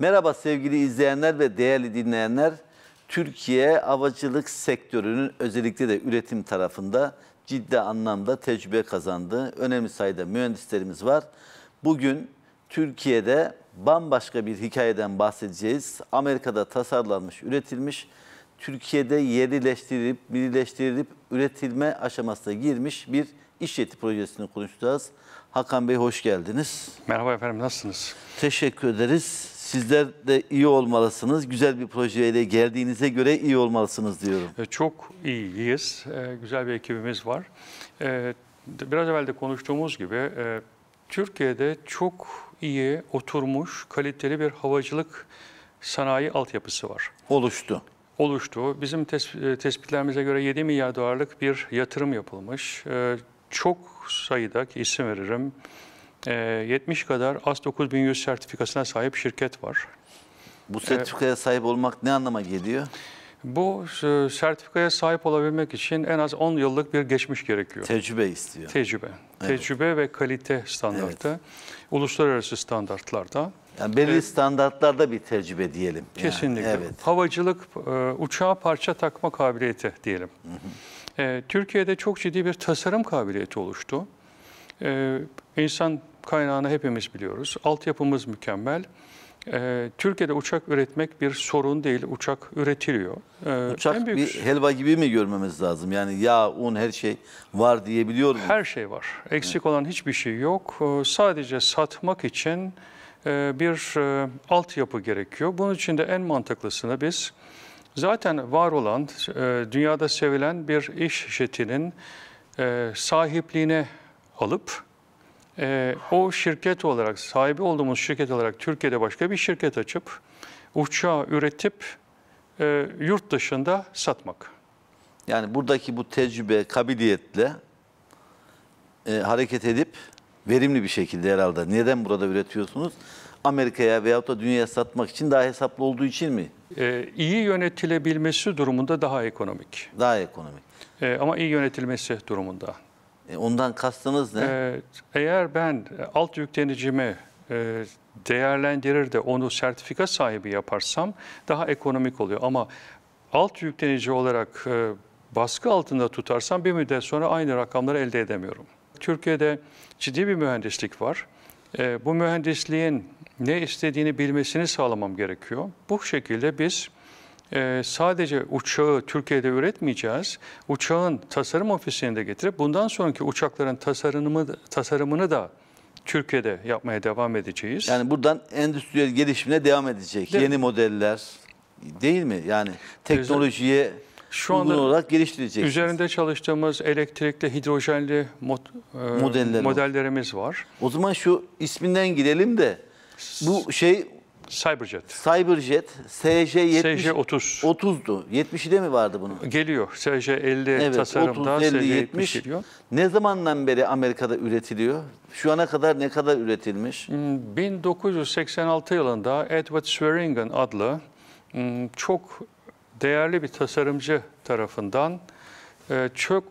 Merhaba sevgili izleyenler ve değerli dinleyenler. Türkiye avcılık sektörünün özellikle de üretim tarafında ciddi anlamda tecrübe kazandığı Önemli sayıda mühendislerimiz var. Bugün Türkiye'de bambaşka bir hikayeden bahsedeceğiz. Amerika'da tasarlanmış, üretilmiş, Türkiye'de yerleştirilip, birleştirilip üretilme aşamasına girmiş bir İş Yeti projesini konuşacağız. Hakan Bey hoş geldiniz. Merhaba efendim nasılsınız? Teşekkür ederiz. Sizler de iyi olmalısınız. Güzel bir projeyle geldiğinize göre iyi olmalısınız diyorum. E, çok iyiyiz. E, güzel bir ekibimiz var. E, biraz evvel de konuştuğumuz gibi Türkiye'de çok iyi oturmuş kaliteli bir havacılık sanayi altyapısı var. Oluştu oluştu. Bizim tespitlerimize göre 7 milyar dolarlık bir yatırım yapılmış çok sayıda ki isim veririm 70 ee, kadar AS 9100 sertifikasına sahip şirket var. Bu ee, sertifikaya ee, sahip olmak ne anlama geliyor? Bu e, sertifikaya sahip olabilmek için en az 10 yıllık bir geçmiş gerekiyor. Tecrübe istiyor. Tecrübe. Evet. Tecrübe ve kalite standartı. Evet. Uluslararası standartlarda. Yani belli evet. standartlarda bir tecrübe diyelim. Kesinlikle. Yani, evet. Havacılık, e, uçağa parça takma kabiliyeti diyelim. Hı hı. Ee, Türkiye'de çok ciddi bir tasarım kabiliyeti oluştu. İnsan ee, insan kaynağını hepimiz biliyoruz. Altyapımız mükemmel. Ee, Türkiye'de uçak üretmek bir sorun değil. Uçak üretiliyor. E, uçak en büyük... bir helva gibi mi görmemiz lazım? Yani yağ, un her şey var diyebiliyor muyuz? Her şey var. Eksik olan hiçbir şey yok. sadece satmak için e, bir e, altyapı gerekiyor. Bunun için de en mantıklısını biz zaten var olan, e, dünyada sevilen bir iş şirketinin e, sahipliğine alıp e, o şirket olarak, sahibi olduğumuz şirket olarak Türkiye'de başka bir şirket açıp uçağı üretip e, yurt dışında satmak. Yani buradaki bu tecrübe, kabiliyetle e, hareket edip verimli bir şekilde herhalde. Neden burada üretiyorsunuz? Amerika'ya veyahut da dünyaya satmak için daha hesaplı olduğu için mi? Ee, iyi yönetilebilmesi durumunda daha ekonomik. Daha ekonomik. Ee, ama iyi yönetilmesi durumunda. E, ondan kastınız ne? Ee, eğer ben alt yüklenicimi e, değerlendirir de onu sertifika sahibi yaparsam daha ekonomik oluyor. Ama alt yüklenici olarak e, baskı altında tutarsam bir müddet sonra aynı rakamları elde edemiyorum. Türkiye'de ciddi bir mühendislik var. E, bu mühendisliğin ne istediğini bilmesini sağlamam gerekiyor. Bu şekilde biz e, sadece uçağı Türkiye'de üretmeyeceğiz. Uçağın tasarım ofisini de getirip bundan sonraki uçakların tasarımı, tasarımını da Türkiye'de yapmaya devam edeceğiz. Yani buradan endüstriyel gelişimine devam edecek. Değil Yeni mi? modeller değil mi? Yani teknolojiye şu anda olarak geliştireceğiz. Üzerinde çalıştığımız elektrikli, hidrojenli mod, e, modellerimiz var. O zaman şu isminden gidelim de bu şey Cyberjet. Cyberjet SJ70 SJ30. 30'du. 70'i de mi vardı bunun? Geliyor. SJ50 evet, tasarımda 30, 50, 70 geliyor. Ne zamandan beri Amerika'da üretiliyor? Şu ana kadar ne kadar üretilmiş? 1986 hmm, yılında Edward Swearingen adlı hmm, çok değerli bir tasarımcı tarafından e, çok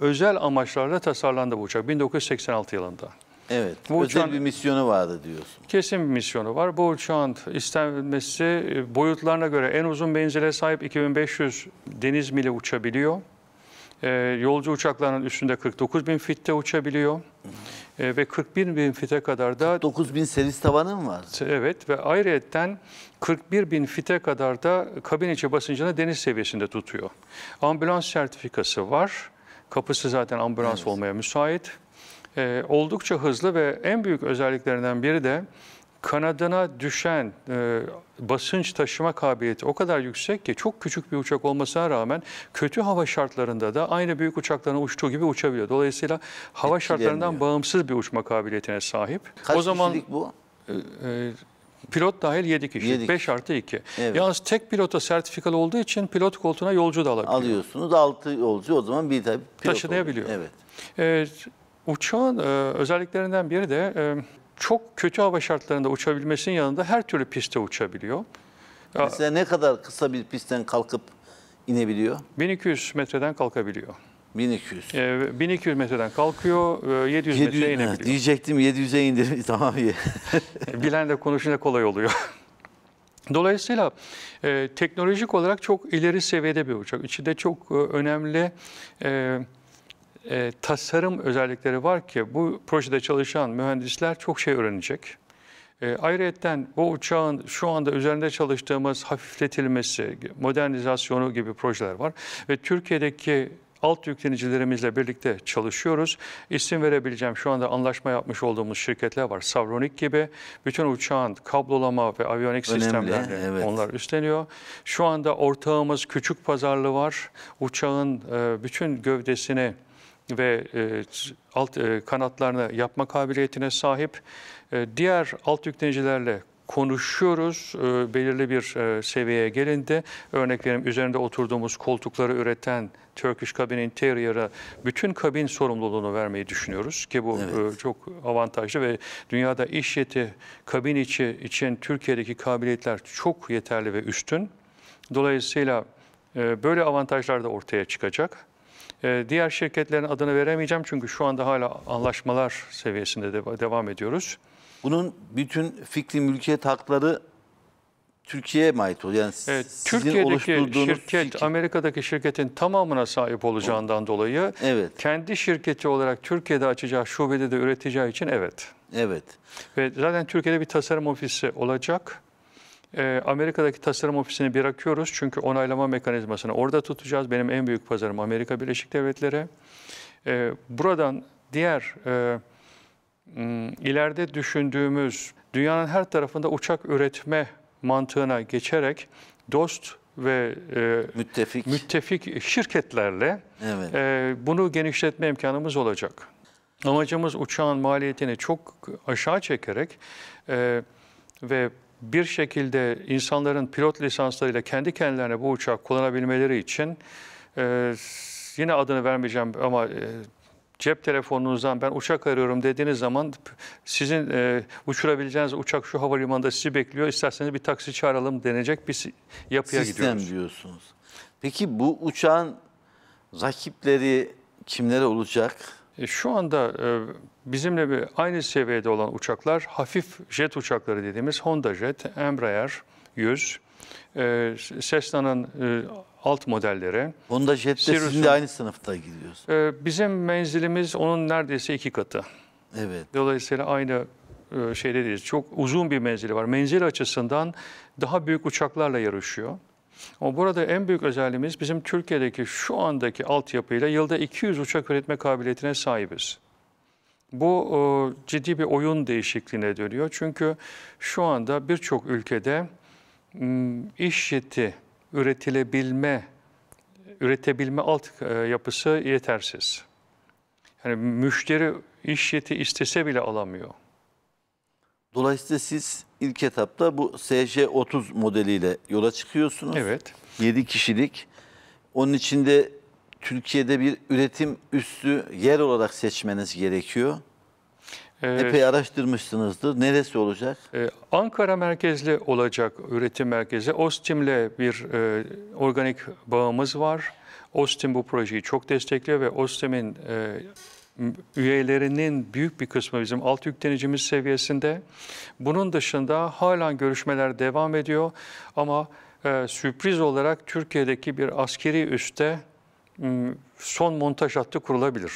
özel amaçlarla tasarlandı bu uçak 1986 yılında. Evet. Bu özel uçağın, bir misyonu vardı diyorsun. Kesin bir misyonu var. Bu uçağın istenmesi e, boyutlarına göre en uzun menzile sahip 2500 deniz mili uçabiliyor. E, yolcu uçaklarının üstünde 49 bin fitte uçabiliyor. E, ve 41 bin fite kadar da... 49 bin servis tavanı mı var? Evet ve ayrıyetten 41 bin fite kadar da kabin içi basıncını deniz seviyesinde tutuyor. Ambulans sertifikası var. Kapısı zaten ambulans evet. olmaya müsait e, oldukça hızlı ve en büyük özelliklerinden biri de kanadına düşen e, basınç taşıma kabiliyeti o kadar yüksek ki çok küçük bir uçak olmasına rağmen kötü hava şartlarında da aynı büyük uçakların uçtuğu gibi uçabiliyor. Dolayısıyla hava şartlarından bağımsız bir uçma kabiliyetine sahip. Kaç o zaman bu? E, e, Pilot dahil 7 kişi. 7 5 artı 2. Evet. Yalnız tek pilota sertifikalı olduğu için pilot koltuğuna yolcu da alabiliyor. Alıyorsunuz 6 yolcu o zaman bir tabii pilot Taşınabiliyor. Evet. Ee, Uçağın e, özelliklerinden biri de e, çok kötü hava şartlarında uçabilmesinin yanında her türlü piste uçabiliyor. Mesela ne kadar kısa bir pistten kalkıp inebiliyor? 1200 metreden kalkabiliyor. 1200. E, 1200 metreden kalkıyor, 700, e, 700 metreye inebiliyor. Diyecektim 700'e indir, tamam iyi. E, bilen de konuşunca kolay oluyor. Dolayısıyla e, teknolojik olarak çok ileri seviyede bir uçak. İçinde çok e, önemli e, e, tasarım özellikleri var ki bu projede çalışan mühendisler çok şey öğrenecek. E, ayrıyeten bu uçağın şu anda üzerinde çalıştığımız hafifletilmesi, modernizasyonu gibi projeler var. Ve Türkiye'deki alt yüklenicilerimizle birlikte çalışıyoruz. İsim verebileceğim şu anda anlaşma yapmış olduğumuz şirketler var. Savronik gibi bütün uçağın kablolama ve aviyonik sistemlerini evet. onlar üstleniyor. Şu anda ortağımız Küçük Pazarlı var. Uçağın e, bütün gövdesini ve e, alt e, kanatlarını yapma kabiliyetine sahip. E, diğer alt yüklenicilerle konuşuyoruz e, belirli bir seviyeye gelindi. Örnek verim üzerinde oturduğumuz koltukları üreten Turkish Cabin Interior'a bütün kabin sorumluluğunu vermeyi düşünüyoruz ki bu evet. çok avantajlı ve dünyada iş yeti kabin içi için Türkiye'deki kabiliyetler çok yeterli ve üstün. Dolayısıyla böyle avantajlar da ortaya çıkacak. Ee, diğer şirketlerin adını veremeyeceğim çünkü şu anda hala anlaşmalar seviyesinde de devam ediyoruz. Bunun bütün fikri mülkiyet hakları Türkiye'ye mi ait oluyor? Yani evet, sizin Türkiye'deki şirket fikir... Amerika'daki şirketin tamamına sahip olacağından dolayı evet. kendi şirketi olarak Türkiye'de açacağı şubede de üreteceği için evet. Evet. Ve zaten Türkiye'de bir tasarım ofisi olacak. Ee, Amerika'daki tasarım ofisini bırakıyoruz. Çünkü onaylama mekanizmasını orada tutacağız. Benim en büyük pazarım Amerika Birleşik Devletleri. Ee, buradan diğer e, hmm, ileride düşündüğümüz dünyanın her tarafında uçak üretme mantığına geçerek dost ve e, müttefik. müttefik şirketlerle evet. e, bunu genişletme imkanımız olacak. Amacımız uçağın maliyetini çok aşağı çekerek e, ve bir şekilde insanların pilot lisanslarıyla kendi kendilerine bu uçağı kullanabilmeleri için e, yine adını vermeyeceğim ama e, cep telefonunuzdan ben uçak arıyorum dediğiniz zaman sizin e, uçurabileceğiniz uçak şu havalimanında sizi bekliyor. İsterseniz bir taksi çağıralım denecek bir yapıya Sistem gidiyoruz. Sistem diyorsunuz. Peki bu uçağın rakipleri kimlere olacak? E, şu anda e, bizimle aynı seviyede olan uçaklar hafif jet uçakları dediğimiz Honda Jet, Embraer 100, Cessna'nın e, alt modelleri. Honda Jet de Sirius'un, sizin de aynı sınıfta gidiyorsunuz. Bizim menzilimiz onun neredeyse iki katı. Evet. Dolayısıyla aynı şeyde değiliz. Çok uzun bir menzili var. Menzil açısından daha büyük uçaklarla yarışıyor. Ama burada en büyük özelliğimiz bizim Türkiye'deki şu andaki altyapıyla yılda 200 uçak üretme kabiliyetine sahibiz. Bu e, ciddi bir oyun değişikliğine dönüyor. Çünkü şu anda birçok ülkede iş yeti üretilebilme, üretebilme alt e, yapısı yetersiz. Yani müşteri iş yeti istese bile alamıyor. Dolayısıyla siz ilk etapta bu SJ30 modeliyle yola çıkıyorsunuz. Evet. 7 kişilik. Onun içinde Türkiye'de bir üretim üssü yer olarak seçmeniz gerekiyor. Ee, Epey araştırmışsınızdır. Neresi olacak? E, Ankara merkezli olacak üretim merkezi. Ostim'le bir e, organik bağımız var. Ostim bu projeyi çok destekliyor ve Ostim'in e, üyelerinin büyük bir kısmı bizim alt yüklenicimiz seviyesinde. Bunun dışında halen görüşmeler devam ediyor ama e, sürpriz olarak Türkiye'deki bir askeri üste son montaj hattı kurulabilir.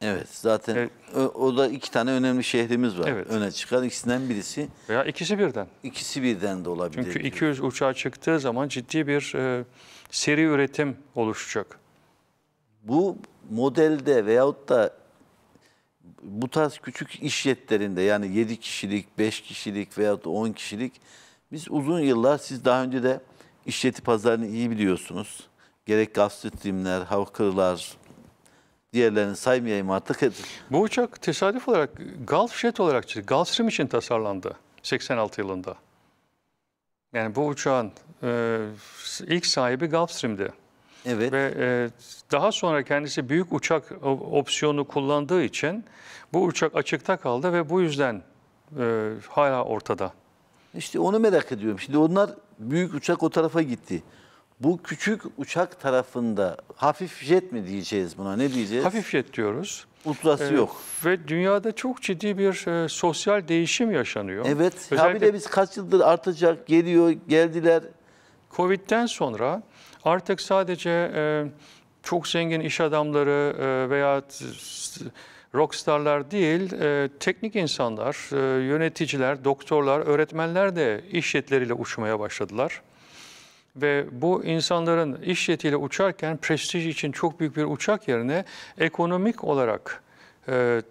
Evet zaten evet. O, o da iki tane önemli şehrimiz var. Evet. Öne çıkar ikisinden birisi. Veya ikisi birden. İkisi birden de olabilir. Çünkü 200 uçağa çıktığı zaman ciddi bir e, seri üretim oluşacak. Bu modelde veyahut da bu tarz küçük işyetlerinde yani 7 kişilik, 5 kişilik veyahut da 10 kişilik biz uzun yıllar siz daha önce de işleti pazarını iyi biliyorsunuz. Gerek gastritrimler, havkırlar, diğerlerini saymayayım artık. Bu uçak tesadüf olarak Gulf Jet olarak çıktı. Gulfstream için tasarlandı 86 yılında. Yani bu uçağın e, ilk sahibi Gulfstream'di. Evet. Ve e, daha sonra kendisi büyük uçak opsiyonu kullandığı için bu uçak açıkta kaldı ve bu yüzden e, hala ortada. İşte onu merak ediyorum. Şimdi onlar büyük uçak o tarafa gitti. Bu küçük uçak tarafında hafif jet mi diyeceğiz buna ne diyeceğiz? Hafif jet diyoruz. Utlası ee, yok. Ve dünyada çok ciddi bir e, sosyal değişim yaşanıyor. Evet. Özellikle, ya bir de biz kaç yıldır artacak, geliyor, geldiler. Covid'den sonra artık sadece e, çok zengin iş adamları e, veya rockstarlar değil, e, teknik insanlar, e, yöneticiler, doktorlar, öğretmenler de iş jetleriyle uçmaya başladılar. Ve bu insanların iş jetiyle uçarken prestij için çok büyük bir uçak yerine ekonomik olarak e,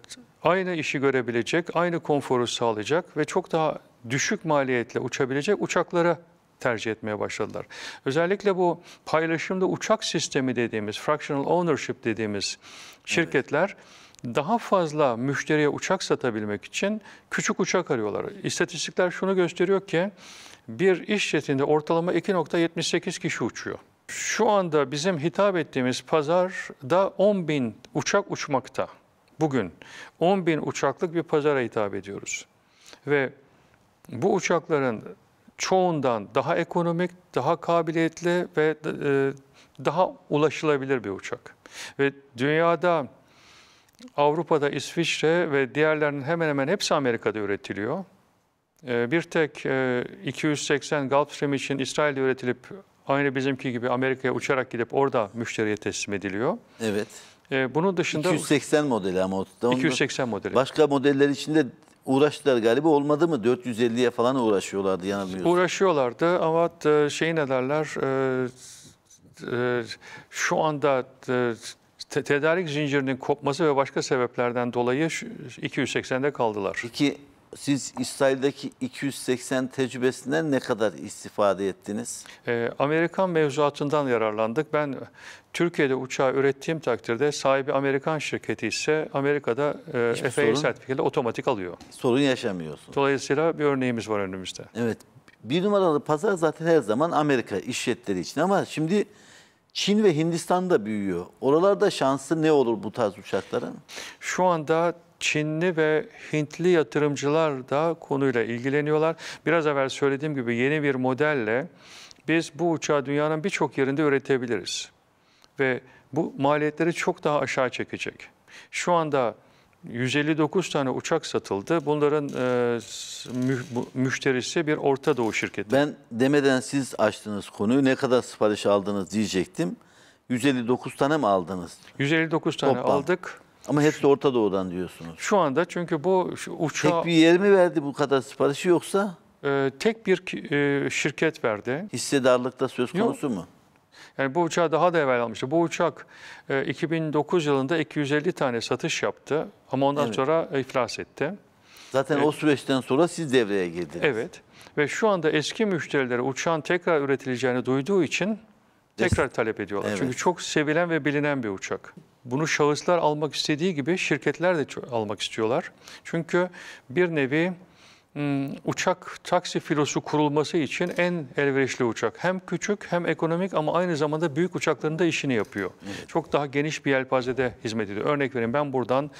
aynı işi görebilecek, aynı konforu sağlayacak ve çok daha düşük maliyetle uçabilecek uçaklara tercih etmeye başladılar. Özellikle bu paylaşımda uçak sistemi dediğimiz, fractional ownership dediğimiz şirketler evet. daha fazla müşteriye uçak satabilmek için küçük uçak arıyorlar. İstatistikler şunu gösteriyor ki bir iş jetinde ortalama 2.78 kişi uçuyor. Şu anda bizim hitap ettiğimiz pazarda 10 bin uçak uçmakta. Bugün 10 bin uçaklık bir pazara hitap ediyoruz. Ve bu uçakların çoğundan daha ekonomik, daha kabiliyetli ve e, daha ulaşılabilir bir uçak. Ve dünyada Avrupa'da İsviçre ve diğerlerinin hemen hemen hepsi Amerika'da üretiliyor. E, bir tek 280 e, Gulfstream için İsrail'de üretilip aynı bizimki gibi Amerika'ya uçarak gidip orada müşteriye teslim ediliyor. Evet. Bunun dışında... 280 modeli ama. 280 modeli. Başka modeller içinde uğraştılar galiba olmadı mı? 450'ye falan uğraşıyorlardı yanılmıyorsun. Uğraşıyorlardı ama şey ne derler e, e, şu anda tedarik zincirinin kopması ve başka sebeplerden dolayı 280'de kaldılar. Peki siz İsrail'deki 280 tecrübesinden ne kadar istifade ettiniz? E, Amerikan mevzuatından yararlandık. Ben Türkiye'de uçağı ürettiğim takdirde sahibi Amerikan şirketi ise Amerika'da e, FAA sertifikayla otomatik alıyor. Sorun yaşamıyorsun. Dolayısıyla bir örneğimiz var önümüzde. Evet. Bir numaralı pazar zaten her zaman Amerika işletleri için ama şimdi Çin ve Hindistan da büyüyor. Oralarda şansı ne olur bu tarz uçakların? Şu anda Çinli ve Hintli yatırımcılar da konuyla ilgileniyorlar. Biraz evvel söylediğim gibi yeni bir modelle biz bu uçağı dünyanın birçok yerinde üretebiliriz. Ve bu maliyetleri çok daha aşağı çekecek. Şu anda 159 tane uçak satıldı. Bunların e, mü, müşterisi bir Orta Doğu şirketi. Ben demeden siz açtınız konuyu. Ne kadar sipariş aldınız diyecektim. 159 tane mi aldınız? 159 tane Toplam. aldık. Ama hepsi Orta Doğu'dan diyorsunuz. Şu anda çünkü bu uçağı... Tek bir yer mi verdi bu kadar siparişi yoksa? E, tek bir e, şirket verdi. Hissedarlıkta söz konusu Yok. mu? Yani bu uçağı daha da evvel almıştı. Bu uçak e, 2009 yılında 250 tane satış yaptı ama ondan evet. sonra iflas etti. Zaten evet. o süreçten sonra siz devreye girdiniz. Evet ve şu anda eski müşterilere uçağın tekrar üretileceğini duyduğu için tekrar talep ediyorlar. Evet. Çünkü çok sevilen ve bilinen bir uçak. Bunu şahıslar almak istediği gibi şirketler de almak istiyorlar. Çünkü bir nevi hmm, uçak taksi filosu kurulması için en elverişli uçak. Hem küçük hem ekonomik ama aynı zamanda büyük uçaklarında işini yapıyor. Evet. Çok daha geniş bir yelpazede hizmet ediyor. Örnek vereyim ben buradan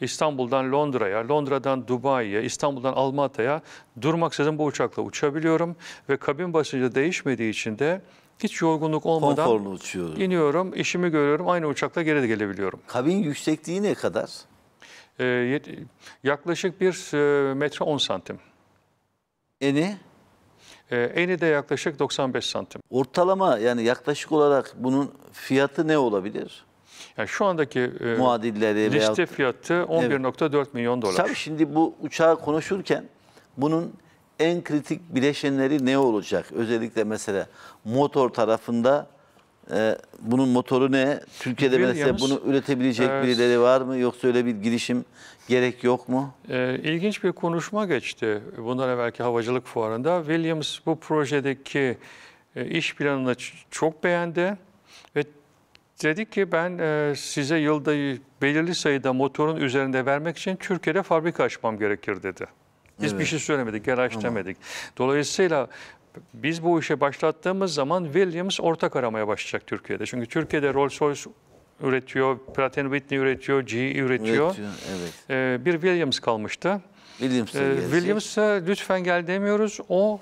İstanbul'dan Londra'ya, Londra'dan Dubai'ye, İstanbul'dan Almata'ya durmaksızın bu uçakla uçabiliyorum ve kabin basıncı değişmediği için de hiç yorgunluk olmadan Konforlu uçuyorum. iniyorum, işimi görüyorum, aynı uçakla geri de gelebiliyorum. Kabin yüksekliği ne kadar? Ee, yaklaşık bir e, metre 10 santim. Eni? Ee, eni de yaklaşık 95 santim. Ortalama yani yaklaşık olarak bunun fiyatı ne olabilir? Yani şu andaki e, Muadilleri veya... liste fiyatı 11.4 milyon dolar. Tabii şimdi bu uçağı konuşurken bunun en kritik bileşenleri ne olacak? Özellikle mesela motor tarafında e, bunun motoru ne? Türkiye'de bir mesela yalnız, bunu üretebilecek e, birileri var mı? Yoksa öyle bir girişim gerek yok mu? E, ilginç bir konuşma geçti. Bundan evvelki havacılık fuarında. Williams bu projedeki e, iş planını çok beğendi ve dedi ki ben e, size yılda belirli sayıda motorun üzerinde vermek için Türkiye'de fabrika açmam gerekir dedi. Hiçbir evet. şey söylemedik, garaj tamam. demedik. Dolayısıyla biz bu işe başlattığımız zaman Williams ortak aramaya başlayacak Türkiye'de. Çünkü Türkiye'de Rolls Royce üretiyor, Pratt Whitney üretiyor, GE üretiyor. üretiyor evet. ee, bir Williams kalmıştı. Williams. ee, Williams lütfen gel demiyoruz. O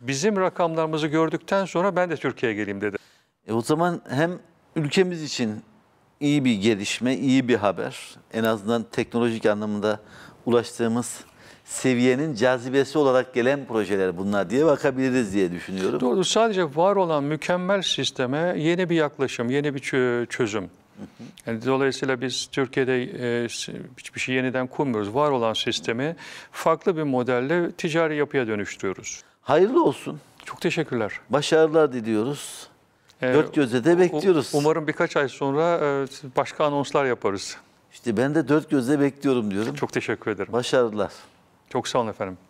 bizim rakamlarımızı gördükten sonra ben de Türkiye'ye geleyim dedi. E o zaman hem ülkemiz için iyi bir gelişme, iyi bir haber. En azından teknolojik anlamında ulaştığımız seviyenin cazibesi olarak gelen projeler bunlar diye bakabiliriz diye düşünüyorum. Doğru. Sadece var olan mükemmel sisteme yeni bir yaklaşım, yeni bir çözüm. Yani dolayısıyla biz Türkiye'de e, hiçbir şey yeniden kurmuyoruz. Var olan sistemi farklı bir modelle ticari yapıya dönüştürüyoruz. Hayırlı olsun. Çok teşekkürler. Başarılar diliyoruz. Ee, dört gözle de bekliyoruz. Umarım birkaç ay sonra e, başka anonslar yaparız. İşte ben de dört gözle bekliyorum diyorum. Çok teşekkür ederim. Başarılar. Çok sağ olun efendim.